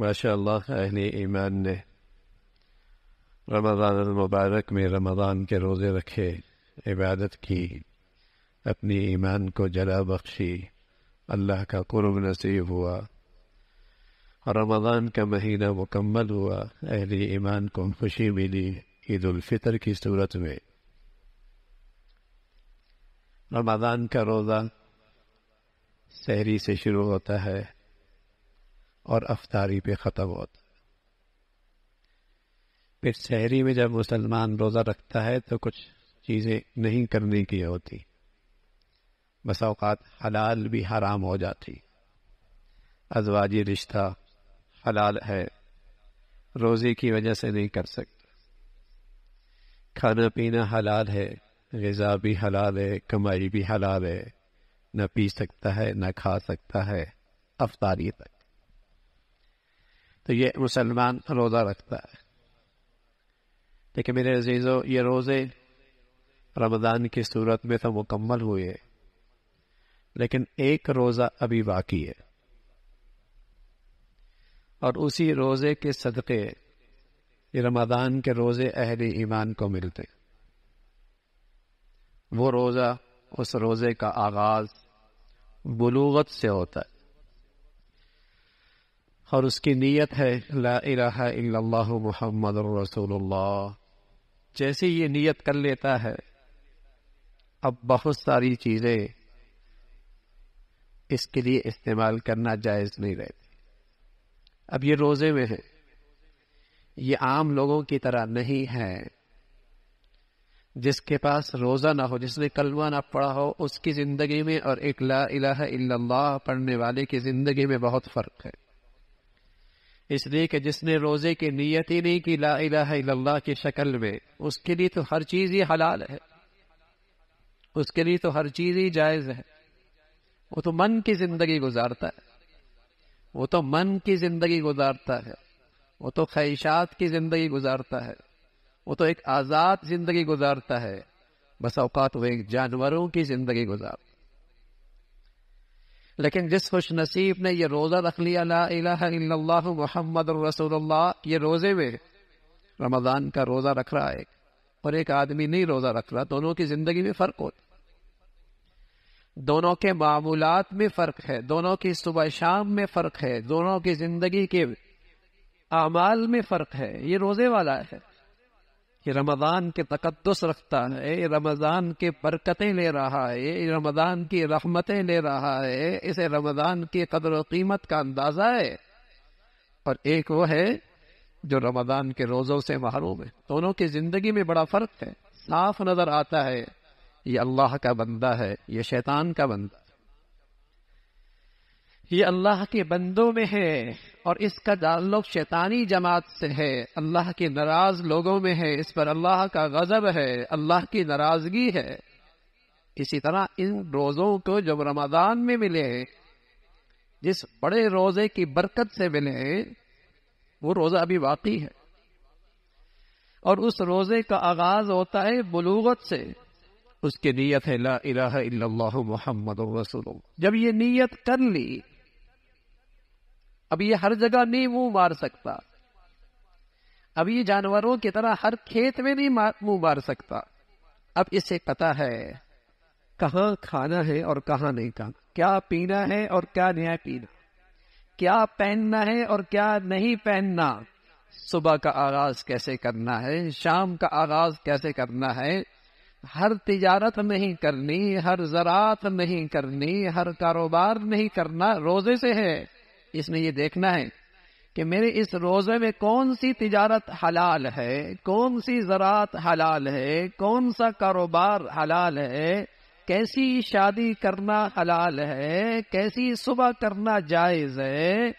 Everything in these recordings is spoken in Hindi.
माशाल्लाह अहले ईमान ने रमज़ान मुबारक में रमज़ान के रोज़े रखे इबादत की अपनी ईमान को जला बख्शी अल्लाह का कुर्ब नसीब हुआ रमज़ान का महीना मुकम्मल हुआ अहले ईमान को खुशी मिली ईदालफ़ितर की सूरत में रमज़ान का रोज़ा सहरी से शुरू होता है और अफतारी पे ख़त्म होता है फिर शहरी में जब मुसलमान रोज़ा रखता है तो कुछ चीज़ें नहीं करने की होती बसाओकात हलाल भी हराम हो जाती अजवाजी रिश्ता हलाल है रोज़े की वजह से नहीं कर सकता खाना पीना हलाल है गज़ा भी हलाल है कमाई भी हलाल है न पी सकता है न खा सकता है अफतारी तक तो ये मुसलमान रोज़ा रखता है लेकिन मेरे अजीज़ों ये रोज़े रमज़ान की सूरत में तो मुकम्मल हुए लेकिन एक रोज़ा अभी बाकी है और उसी रोज़े के सदक़े रमज़ान के रोज़े अहल ईमान को मिलते वो रोज़ा उस रोज़े का आगाज़ बलूगत से होता है और उसकी नीयत है ला इलाहा इल्लल्लाह मुहम्मद रसूलुल्लाह जैसे ये नीयत कर लेता है अब बहुत सारी चीज़ें इसके लिए इस्तेमाल करना जायज़ नहीं रहती अब ये रोज़े में है ये आम लोगों की तरह नहीं है जिसके पास रोज़ा ना हो जिसने कलमा ना पढ़ा हो उसकी ज़िंदगी में और एक ला इलाहा इल्लल्लाह पढ़ने वाले की ज़िंदगी में बहुत फ़र्क है इसलिए कि जिसने रोजे की नीयत ही नहीं की ला इलाहा की शक्ल में उसके लिए तो हर चीज ही हलाल है उसके लिए तो हर चीज ही जायज है वो तो मन की जिंदगी गुजारता है वो तो मन की जिंदगी गुजारता है वो तो ख्वाहिशात की जिंदगी गुजारता है वो तो एक आजाद जिंदगी गुजारता है बस औकात वो एक जानवरों की जिंदगी गुजार लेकिन जिस खुश नसीब ने यह रोज़ा रख लिया ला मोहम्मद ये रोज़े में रमज़ान का रोज़ा रख रहा है और एक आदमी नहीं रोज़ा रख रहा दोनों की ज़िंदगी में फ़र्क होता दोनों के मामूलत में फ़र्क है दोनों की सुबह शाम में फ़र्क है दोनों की ज़िंदगी के अमाल में फ़र्क है ये रोज़े वाला है ये रमज़ान के तकदस रखता है ये रमज़ान के बरकतें ले रहा है ये रमज़ान की रहमतें ले रहा है इसे रमज़ान की कदर कीमत का अंदाज़ा है और एक वो है जो रमज़ान के रोज़ों से महरूम है दोनों की ज़िंदगी में बड़ा फ़र्क है साफ नज़र आता है ये अल्लाह का बंदा है ये शैतान का बंदा ये अल्लाह के बंदों में है और इसका ताल्लुक शैतानी जमात से है अल्लाह के नाराज लोगों में है इस पर अल्लाह का गजब है अल्लाह की नाराजगी है इसी तरह इन रोजों को जब रमदान में मिले जिस बड़े रोजे की बरकत से मिले वो रोजा अभी बाकी है और उस रोजे का आगाज होता है बलूगत से उसकी नीयत है ला इलाहा इल्लल्लाहु मोहम्मद रसूलुल्लाह जब ये नीयत कर ली अब ये हर जगह नहीं मुंह मार सकता अब ये जानवरों की तरह हर खेत में नहीं मुंह मार सकता अब इसे पता है कहाँ खाना है और कहाँ नहीं खाना क्या पीना है और क्या नया पीना क्या पहनना है और क्या नहीं पहनना सुबह का आगाज कैसे करना है शाम का आगाज कैसे करना है हर तिजारत नहीं करनी हर जरात नहीं करनी हर कारोबार नहीं करना रोजे से है इसमें ये देखना है कि मेरे इस रोज़े में कौन सी तिजारत हलाल है कौन सी ज़रात हलाल है कौन सा कारोबार हलाल है कैसी शादी करना हलाल है कैसी सुबह करना जायज़ है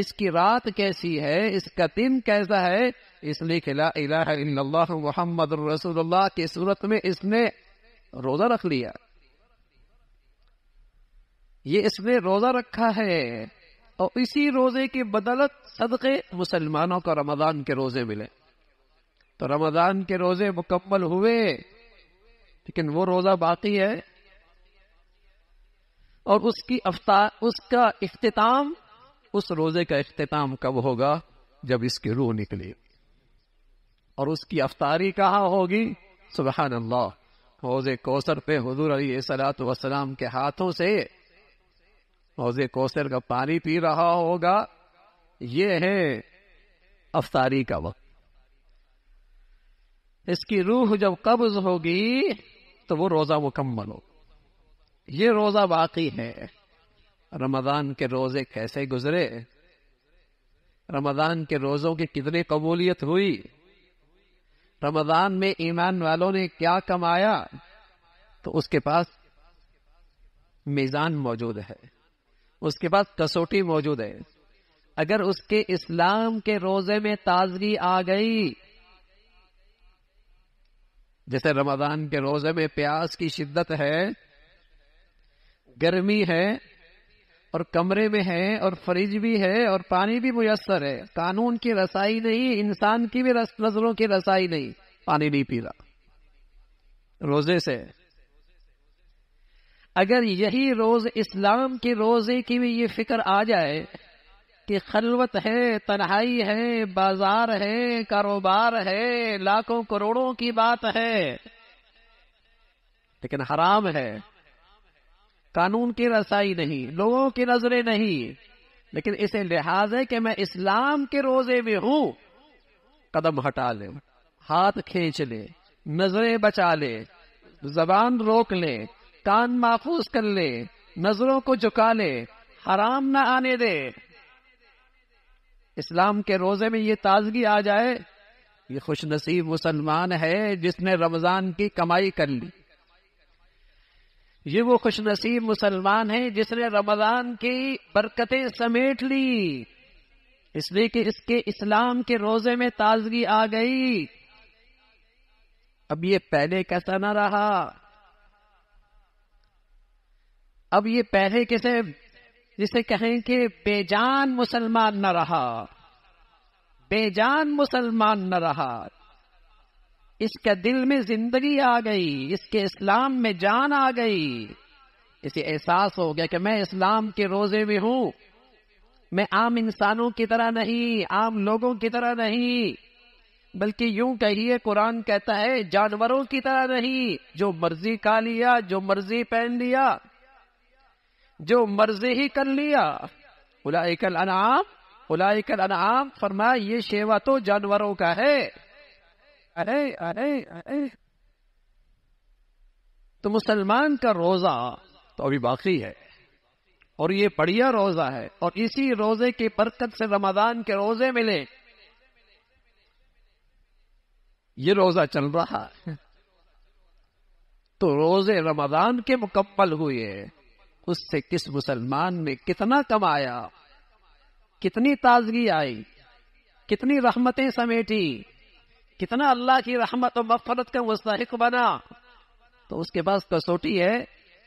इसकी रात कैसी है इसका दिन कैसा है इसलिए खिला मोहम्मद रसूलुल्लाह की सूरत में इसने रोज़ा रख लिया ये इसने रोज़ा रखा है और इसी रोजे की बदौलत सदक़े मुसलमानों को रमजान के रोजे मिले तो रमजान के रोजे मुकम्मल हुए लेकिन वो रोजा बाकी है और उसकी अफ्तार उसका अख्ताम उस रोजे का अख्ताम कब होगा जब इसकी रूह निकली और उसकी अफ्तारी कहाँ होगी सुबह अल्लाह रोजे कोसर पे हजूर अली सलात वसलाम के हाथों से हौजे कौशल का पानी पी रहा होगा ये है अफतारी का वक्त इसकी रूह जब कब्ज होगी तो वो रोजा मुकम्मल हो ये रोजा बाकी है रमजान के रोजे कैसे गुजरे रमजान के रोजों की कितनी कबूलियत हुई रमजान में ईमान वालों ने क्या कमाया तो उसके पास मीजान मौजूद है उसके पास कसौटी मौजूद है अगर उसके इस्लाम के रोजे में ताजगी आ गई जैसे रमजान के रोजे में प्यास की शिद्दत है गर्मी है और कमरे में है और फ्रिज भी है और पानी भी मुयसर है कानून की रसाई नहीं इंसान की भी नजरों की रसाई नहीं पानी नहीं पी रहा रोजे से अगर यही रोज इस्लाम के रोजे की भी ये फिक्र आ जाए कि खलवत है तन्हाई है बाजार है कारोबार है लाखों करोड़ों की बात है लेकिन हराम है कानून की रसाई नहीं लोगों की नजरें नहीं लेकिन इसे लिहाज है कि मैं इस्लाम के रोजे में हूं कदम हटा ले हाथ खींच ले नजरें बचा ले जबान रोक ले कान महफूज कर ले नजरों को झुका ले हराम ना आने दे इस्लाम के रोजे में ये ताजगी आ जाए ये खुश नसीब मुसलमान है जिसने रमजान की कमाई कर ली ये वो खुश नसीब मुसलमान है जिसने रमजान की बरकतें समेट ली इसलिए कि इसके इस्लाम के रोजे में ताजगी आ गई अब ये पहले कैसा ना रहा अब ये पहले किसे जिसे कहें कि बेजान मुसलमान न रहा बेजान मुसलमान न रहा इसके दिल में जिंदगी आ गई इसके इस्लाम में जान आ गई इसे एहसास हो गया कि मैं इस्लाम के रोजे में हूं मैं आम इंसानों की तरह नहीं आम लोगों की तरह नहीं बल्कि यूं कहिए कुरान कहता है जानवरों की तरह नहीं जो मर्जी खा लिया जो मर्जी पहन लिया जो मर्जी ही कर लिया उलाइकल अनाम उलाइकल अनाम फरमा ये शेवा तो जानवरों का है अरे अरे अरे तो मुसलमान का रोजा तो अभी बाकी है और ये बढ़िया रोजा है और इसी रोजे की बरकत से रमजान के रोजे मिले ये रोजा चल रहा है तो रोजे रमजान के मुकम्मल हुए उससे किस मुसलमान ने कितना कमाया कितनी ताजगी आई कितनी रहमतें समेटी कितना अल्लाह की रहमत और मफरत का मुस्तक बना तो उसके पास कसौटी तो है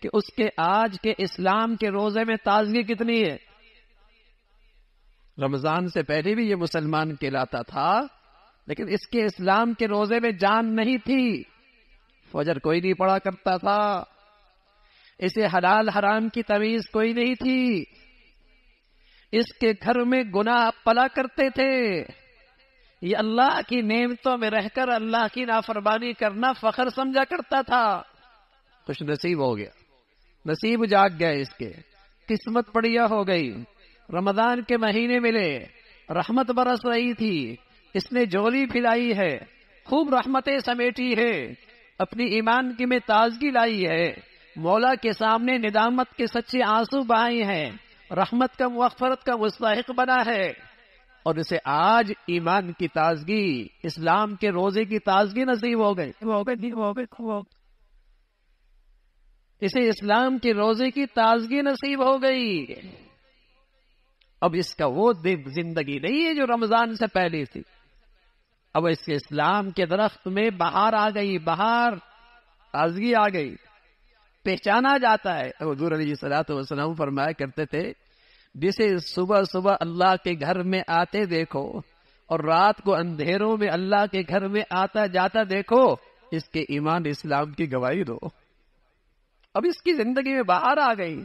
कि उसके आज के इस्लाम के रोजे में ताजगी कितनी है रमजान से पहले भी ये मुसलमान कहलाता था लेकिन इसके इस्लाम के रोजे में जान नहीं थी फजर कोई नहीं पड़ा करता था इसे हलाल हराम की तमीज कोई नहीं थी इसके घर में गुनाह पला करते थे ये अल्लाह की नेमतों में रहकर अल्लाह की नाफरमानी करना फखर समझा करता था कुछ नसीब हो गया नसीब जाग गया इसके किस्मत बढ़िया हो गई रमजान के महीने मिले रहमत बरस रही थी इसने जोली फिलाई है खूब रहमतें समेटी है अपनी ईमान की में ताजगी लाई है मौला के सामने निदामत के सच्चे आंसू बहाए हैं रहमत का मफफरत का मुस्तक बना है और इसे आज ईमान की ताजगी इस्लाम के रोजे की ताजगी नसीब हो गई इसे इस्लाम के रोजे की ताजगी नसीब हो गई अब इसका वो जिंदगी नहीं है जो रमजान से पहले थी अब इसके इस्लाम के दरख्त में बाहर आ गई बाहर ताजगी आ गई पहचाना जाता है तो हजूर अली सलाम फरमाया करते थे जिसे सुबह सुबह अल्लाह के घर में आते देखो और रात को अंधेरों में अल्लाह के घर में आता जाता देखो इसके ईमान इस्लाम की गवाही दो अब इसकी जिंदगी में बाहर आ गई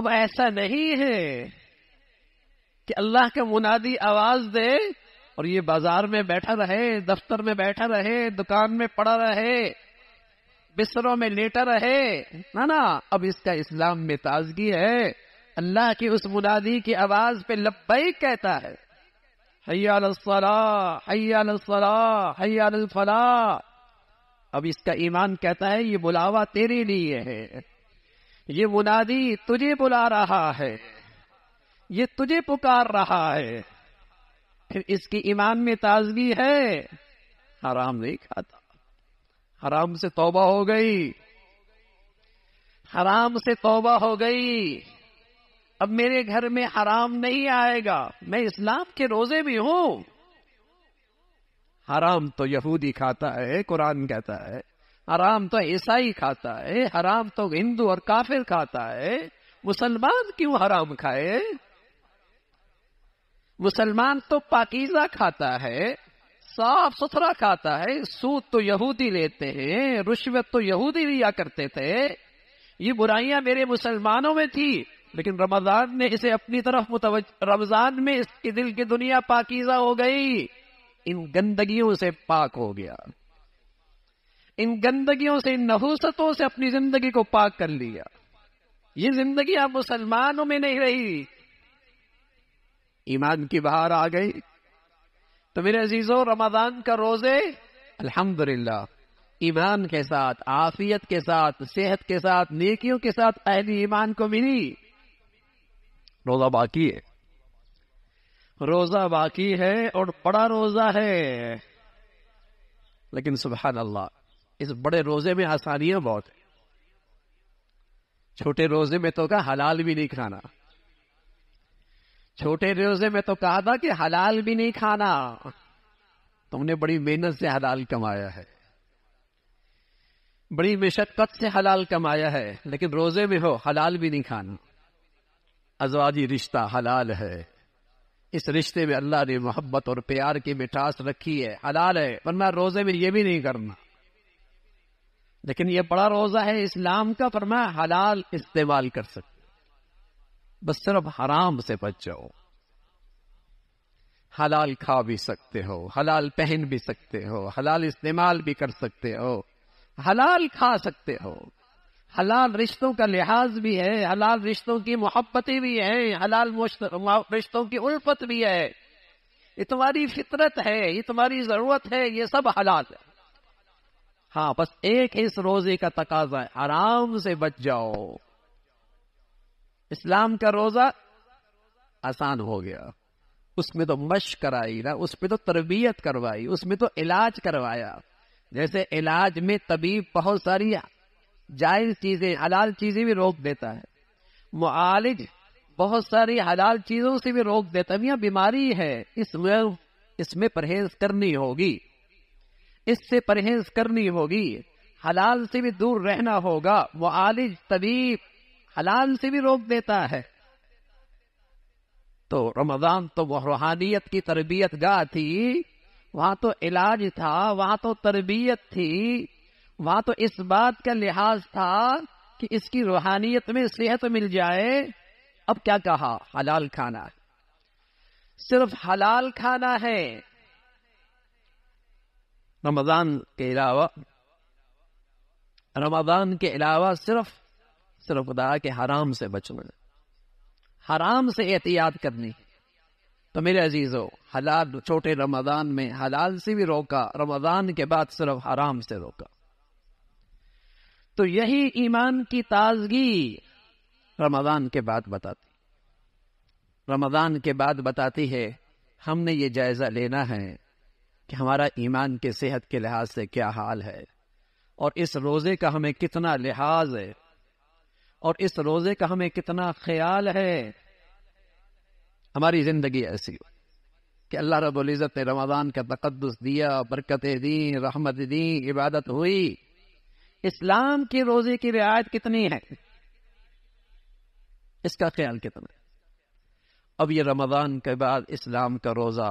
अब ऐसा नहीं है कि अल्लाह का मुनादी आवाज दे और ये बाजार में बैठा रहे दफ्तर में बैठा रहे दुकान में पड़ा रहे बिस्तरों में लेटा रहे ना ना अब इसका इस्लाम में ताजगी है अल्लाह की उस मुनादी की आवाज पे लब्बई कहता है अब इसका ईमान कहता है ये बुलावा तेरे लिए है ये मुनादी तुझे बुला रहा है ये तुझे पुकार रहा है फिर इसकी ईमान में ताजगी है आराम नहीं खाता हराम से तौबा हो गई हराम से तौबा हो गई अब मेरे घर में हराम नहीं आएगा मैं इस्लाम के रोजे भी हूं हराम तो यहूदी खाता है कुरान कहता है हराम तो ईसाई खाता है हराम तो हिंदू और काफिर खाता है मुसलमान क्यों हराम खाए मुसलमान तो पाकिजा खाता है साफ सुथरा खाता है सूद तो यहूदी लेते हैं रुश्वत तो यहूदी लिया करते थे ये बुराइयां मेरे मुसलमानों में थी लेकिन रमजान ने इसे अपनी तरफ मुतव रमजान में इसके दिल की दुनिया पाकिजा हो गई इन गंदगियों से पाक हो गया इन गंदगियों से इन नहूसतों से अपनी जिंदगी को पाक कर लिया ये जिंदगी अब मुसलमानों में नहीं रही ईमान की बाहर आ गई तो मेरे अजीजों रमजान का रोजे अल्हम्दुलिल्लाह ईमान के साथ आफियत के साथ सेहत के साथ नेकियों के साथ अहली ईमान को मिली रोजा बाकी है रोजा बाकी है और बड़ा रोजा है लेकिन सुबह अल्लाह इस बड़े रोजे में आसानियां बहुत है छोटे रोजे में तो का हलाल भी नहीं खाना छोटे रोजे में तो कहा था कि हलाल भी नहीं खाना तुमने बड़ी मेहनत से हलाल कमाया है बड़ी मशक्कत से हलाल कमाया है लेकिन रोजे में हो हलाल भी नहीं खाना अजवाजी रिश्ता हलाल है इस रिश्ते में अल्लाह ने मोहब्बत और प्यार की मिठास रखी है हलाल है वरना रोजे में ये भी नहीं करना लेकिन ये बड़ा रोजा है इस्लाम का फरमा तो हलाल इस्तेमाल कर सकते बस सिर्फ हराम से बच जाओ हलाल खा भी सकते हो हलाल पहन भी सकते हो हलाल इस्तेमाल भी कर सकते हो हलाल खा सकते हो हलाल रिश्तों का लिहाज भी है हलाल रिश्तों की मोहब्बतें भी है हलाल रिश्तों की उल्फत भी है ये तुम्हारी फितरत है ये तुम्हारी जरूरत है ये सब हलाल है हाँ बस एक इस रोजे का तकाजा है आराम से बच जाओ इस्लाम का रोजा आसान हो गया उसमें तो मश कराई ना उसमें तो तरबियत करवाई उसमें तो इलाज करवाया जैसे इलाज में तबीब बहुत सारी जायज चीजें हलाल चीजें भी रोक देता है मुआलिज बहुत सारी हलाल चीजों से भी रोक देता है यह बीमारी है इसमें इसमें परहेज करनी होगी इससे परहेज करनी होगी हलाल से भी दूर रहना होगा मुआलिज तबीब हलाल से भी रोक देता है तो रमजान तो वह रूहानियत की तरबियत गाह थी वहां तो इलाज था वहां तो तरबियत थी वहां तो इस बात का लिहाज था कि इसकी रूहानियत में सेहत मिल जाए अब क्या कहा हलाल खाना सिर्फ हलाल खाना है रमजान के अलावा रमजान के अलावा सिर्फ सिर्फ खुदा के हराम से बचना हराम से एहतियात करनी तो मेरे अजीजों हलाल छोटे रमजान में हलाल से भी रोका रमजान के बाद सिर्फ हराम से रोका तो यही ईमान की ताजगी रमजान के बाद बताती रमजान के बाद बताती है हमने ये जायजा लेना है कि हमारा ईमान के सेहत के लिहाज से क्या हाल है और इस रोजे का हमें कितना लिहाज है और इस रोजे का हमें कितना ख्याल है हमारी जिंदगी ऐसी हो कि अल्लाह रबुल्ज़त ने रमज़ान का तकदस दिया बरकतें दी रहमत दी इबादत हुई इस्लाम के रोजे की रियायत कितनी है इसका ख्याल कितना अब ये रमज़ान के बाद इस्लाम का रोज़ा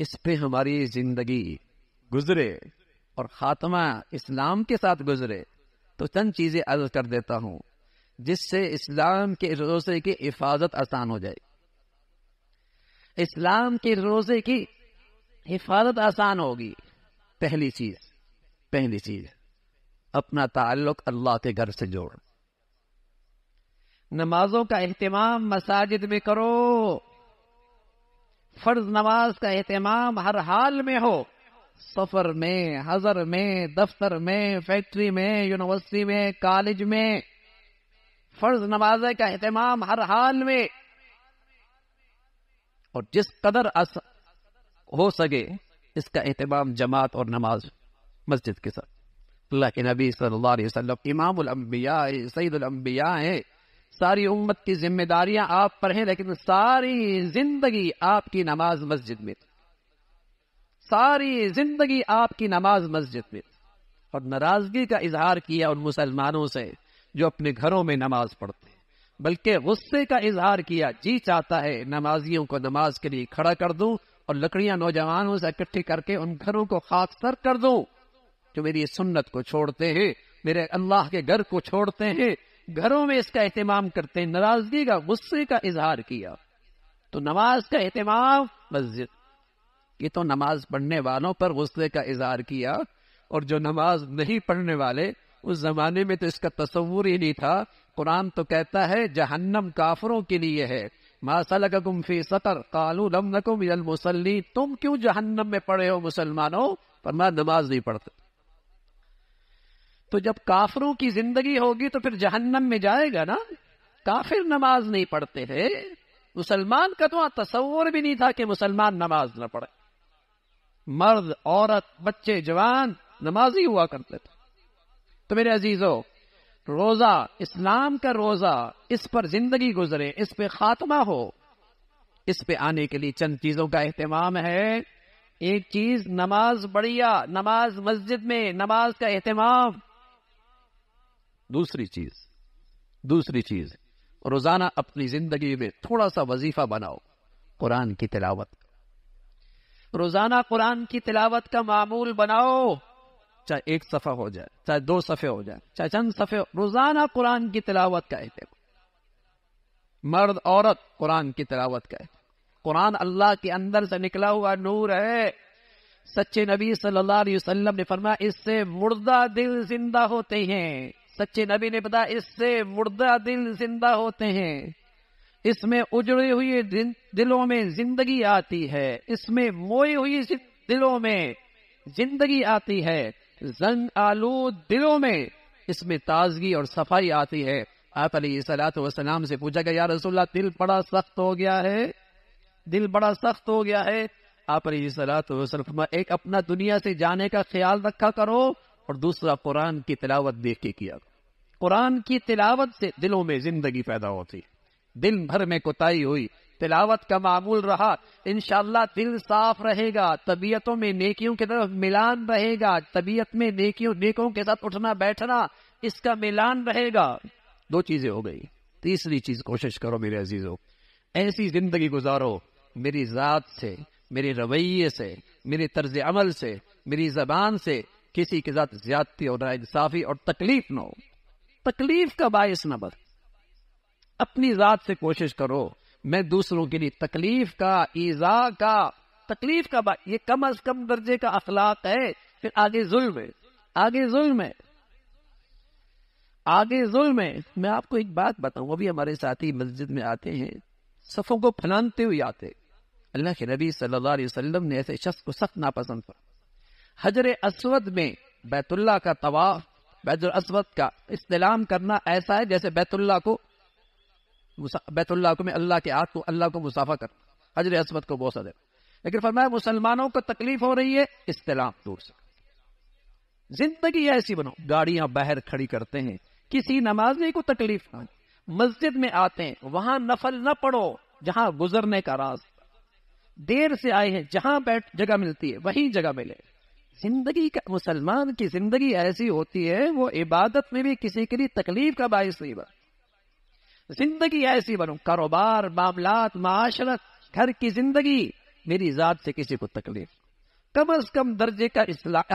इस पे हमारी जिंदगी गुजरे और खात्मा इस्लाम के साथ गुजरे तो चंद चीजें अर्ज कर देता हूं जिससे इस्लाम के रोजे की हिफाजत आसान हो जाएगी इस्लाम के रोजे की हिफाजत आसान होगी पहली चीज पहली चीज अपना ताल्लुक अल्लाह के घर से जोड़ नमाजों का एहतमाम मसाजिद में करो फर्ज नमाज का एहतमाम हर हाल में हो सफर में हजर में दफ्तर में फैक्ट्री में यूनिवर्सिटी में कॉलेज में फर्ज नमाज का अहतमाम हर हाल में और जिस कदर अस, हो सके इसका अहतमाम जमात और नमाज मस्जिद के साथ अल्लाह के नबी सल्लल्लाहु अलैहि वसल्लम इमामुल अंबिया सईदुल अंबिया है सारी उम्मत की जिम्मेदारियां आप पर हैं लेकिन सारी जिंदगी आपकी नमाज मस्जिद में थी सारी जिंदगी आपकी नमाज मस्जिद में और नाराजगी का इजहार किया उन मुसलमानों से जो अपने घरों में नमाज पढ़ते बल्कि गुस्से का इजहार किया जी चाहता है नमाजियों को नमाज के लिए खड़ा कर दूं और लकड़ियां नौजवानों से इकट्ठी करके उन घरों को खास तर कर दूं जो मेरी सुन्नत को छोड़ते हैं मेरे अल्लाह के घर को छोड़ते हैं घरों में इसका अहतमाम करते हैं नाराजगी का गुस्से का इजहार किया तो नमाज का एहतमाम मस्जिद ये तो नमाज पढ़ने वालों पर गुस्से का इजहार किया और जो नमाज नहीं पढ़ने वाले उस जमाने में तो इसका तस्वूर ही नहीं था कुरान तो कहता है जहन्नम काफरों के लिए है फी तुम क्यों जहन्नम में पड़े हो मुसलमानों पर मैं नमाज नहीं पढ़ते तो जब काफरों की जिंदगी होगी तो फिर जहन्नम में जाएगा ना काफिर नमाज नहीं पढ़ते हैं मुसलमान का तो तस्वर भी नहीं था कि मुसलमान नमाज न पढ़े मर्द औरत बच्चे जवान नमाजी हुआ करते थे तो मेरे अजीजो रोजा इस्लाम का रोजा इस पर जिंदगी गुजरे इस पे खात्मा हो इस पे आने के लिए चंद चीजों का अहतमाम है एक चीज नमाज बढ़िया नमाज मस्जिद में नमाज का एहतमाम दूसरी चीज दूसरी चीज रोजाना अपनी जिंदगी में थोड़ा सा वजीफा बनाओ कुरान की तिलावत रोजाना कुरान की तिलावत का मामूल बनाओ चाहे एक सफ़ा हो जाए चाहे दो सफ़े हो जाए चाहे चंद सफ़े रोजाना कुरान की तिलावत का एहतम मर्द औरत कुरान की तिलावत का कुरान अल्लाह के अंदर से निकला हुआ नूर है सच्चे नबी सल्लल्लाहु अलैहि वसल्लम ने फरमाया इससे मुर्दा दिल जिंदा होते हैं सच्चे नबी ने बताया इससे मुर्दा दिल जिंदा होते हैं इसमें उजड़े हुए दिलों में जिंदगी आती है इसमें मोए हुई दिलों में जिंदगी आती है जन आलूद दिलों में इसमें ताजगी और सफाई आती है आप अली सलात वसलाम से पूछा गया रसुल्ला दिल बड़ा सख्त हो गया है दिल बड़ा सख्त हो गया है आप अली सलात वसलम एक अपना दुनिया से जाने का ख्याल रखा करो और दूसरा कुरान की तिलावत देख के किया करो कुरान की तिलावत से दिलों में जिंदगी पैदा होती है दिन भर में कोताही हुई तिलावत का मामूल रहा इनशाला दिल साफ रहेगा तबीयतों में नेकियों की तरफ मिलान रहेगा तबीयत में नेकियों नेकों के साथ उठना बैठना इसका मिलान रहेगा दो चीजें हो गई तीसरी चीज कोशिश करो मेरे अजीजों ऐसी जिंदगी गुजारो मेरी जात से मेरे रवैये से मेरे तर्ज अमल से मेरी जबान से किसी के साथ ज्यादती और इंसाफी और तकलीफ ना हो तकलीफ का बायस न बन अपनी जात से कोशिश करो मैं दूसरों के लिए तकलीफ का ईजा का तकलीफ का बात ये कम अज कम दर्जे का अखलाक है फिर आगे जुल्म है आगे जुल्म है आगे जुल्म है मैं आपको एक बात बताऊं अभी हमारे साथी मस्जिद में आते हैं सफों को फैलानते हुए आते अल्लाह के नबी सल्लल्लाहु अलैहि वसल्लम ने ऐसे शख्स को सख्त नापसंद कर हजर असवद में बैतुल्ला का तवाफ बैतुल असवद का इस्तेलाम करना ऐसा है जैसे बैतुल्ला को बैतुल्ला को में अल्लाह के आत को अल्लाह को मुसाफा कर हजर असमत को बौसा देना लेकिन फरमाया मुसलमानों को तकलीफ हो रही है इस्तेलाम दूर से जिंदगी ऐसी बनो गाड़ियां बाहर खड़ी करते हैं किसी नमाजी को तकलीफ ना मस्जिद में आते हैं वहां नफल न पढ़ो जहां गुजरने का रास्ता देर से आए हैं जहां बैठ जगह मिलती है वहीं जगह मिले जिंदगी का मुसलमान की जिंदगी ऐसी होती है वो इबादत में भी किसी के लिए तकलीफ का बायस नहीं बना जिंदगी ऐसी बनू कारोबार मामलात माशरत घर की जिंदगी मेरी जात से किसी को तकलीफ कम अज कम दर्जे का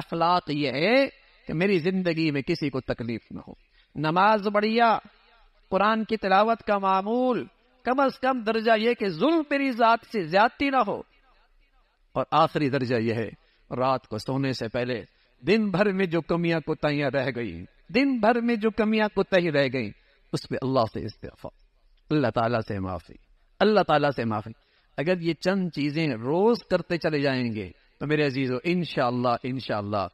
अखलाक यह है कि मेरी जिंदगी में किसी को तकलीफ न हो नमाज बढ़िया कुरान की तिलावत का मामूल कम अज कम दर्जा यह कि जुल्म मेरी जात से ज्यादती ना हो और आखिरी दर्जा यह है रात को सोने से पहले दिन भर में जो कमियां कोताहियां रह गई दिन भर में जो कमियां कोताही रह गई उसमें अल्लाह से इस्तीफा अल्लाह ताला से माफ़ी अल्लाह ताला से माफ़ी अगर ये चंद चीज़ें रोज़ करते चले जाएंगे तो मेरे अजीज़ो इन इनशा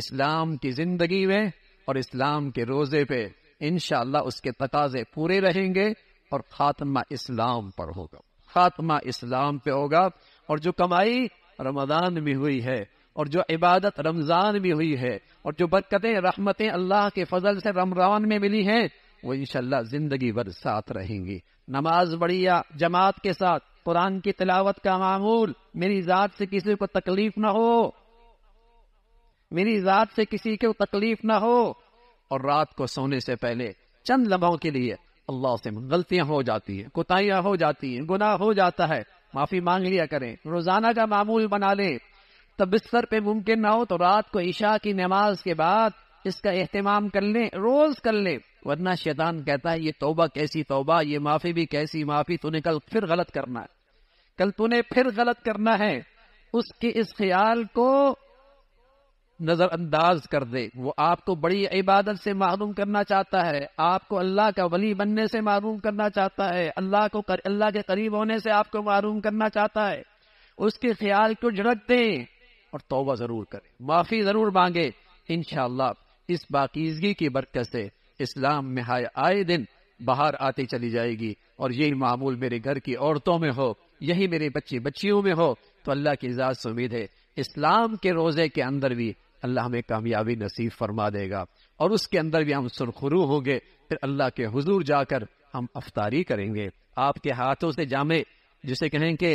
इस्लाम की ज़िंदगी में और इस्लाम के रोज़े पे इनशाला उसके तकाजे पूरे रहेंगे और ख़ात्मा इस्लाम पर होगा ख़ात्मा इस्लाम पे होगा और जो कमाई रमज़ान में हुई है और जो इबादत रमज़ान में हुई है और जो बरकतें रहमतें अल्लाह के फजल से रमज़ान में मिली हैं वो इनशाला जिंदगी भर साथ रहेंगी नमाज बढ़िया जमात के साथ कुरान की तिलावत का मामूल मेरी जात से किसी को तकलीफ ना हो मेरी जात से किसी को तकलीफ ना हो और रात को सोने से पहले चंद लम्हों के लिए अल्लाह से गलतियां हो जाती है कोताहियां हो जाती है गुनाह हो जाता है माफी मांग लिया करें रोजाना का मामूल बना लें तब बिस्तर पे मुमकिन ना हो तो रात को ईशा की नमाज के बाद इसका एहतमाम कर लें रोज कर लें वरना शैतान कहता है ये तोबा कैसी तोबा ये माफी भी कैसी माफी तूने कल फिर गलत करना है कल तूने फिर गलत करना है उसके इस ख्याल को नजरअंदाज कर दे वो आपको बड़ी इबादत से मालूम करना चाहता है आपको अल्लाह का वली बनने से मालूम करना चाहता है अल्लाह को कर, अल्लाह के करीब होने से आपको मालूम करना चाहता है उसके ख्याल को झड़क दे और तोबा जरूर करे माफी जरूर मांगे इनशाला इस बाकीजगी की बरकत से इस्लाम में हाय आए दिन बाहर आती चली जाएगी और यही मामूल मेरे घर की औरतों में हो यही मेरे बच्चे बच्चियों में हो तो अल्लाह की इजाज़ से उम्मीद है इस्लाम के रोज़े के अंदर भी अल्लाह हमें कामयाबी नसीब फरमा देगा और उसके अंदर भी हम सुरखरू होंगे फिर अल्लाह के हुजूर जाकर हम अफतारी करेंगे आपके हाथों से जामे जिसे कहें कि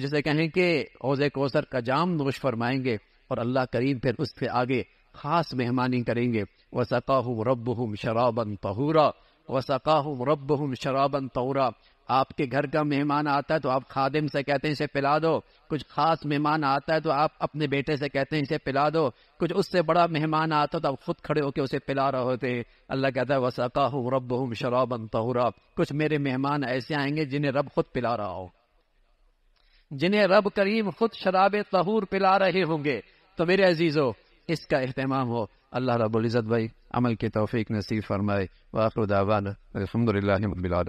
जिसे कहें कि ओजे कोसर का जाम नोश फरमाएंगे और अल्लाह करीम फिर उसके आगे खास मेहमानी करेंगे रब रब्बहुम शराबन तहूरा वसकाहुम रब्बहुम शराबन तहूरा आपके घर का मेहमान आता है तो आप खादिम से कहते हैं इसे पिला दो कुछ खास मेहमान आता है तो आप अपने बेटे से कहते हैं इसे पिला दो कुछ उससे बड़ा मेहमान आता है तो आप खुद खड़े होकर उसे पिला रहे होते हैं अल्लाह कहता है वसका हूँ रब हम शराबन तहूरा कुछ मेरे मेहमान ऐसे आएंगे जिन्हें रब खुद पिला रहा हो जिन्हें रब करीम खुद शराब तहूर पिला रहे होंगे तो मेरे अजीजों इसका अहतमाम हो अल्लाह रबुल्जत भाई अमल की तोफ़ी नसीब फरमाए वाखुदावान अलहमदिल्ला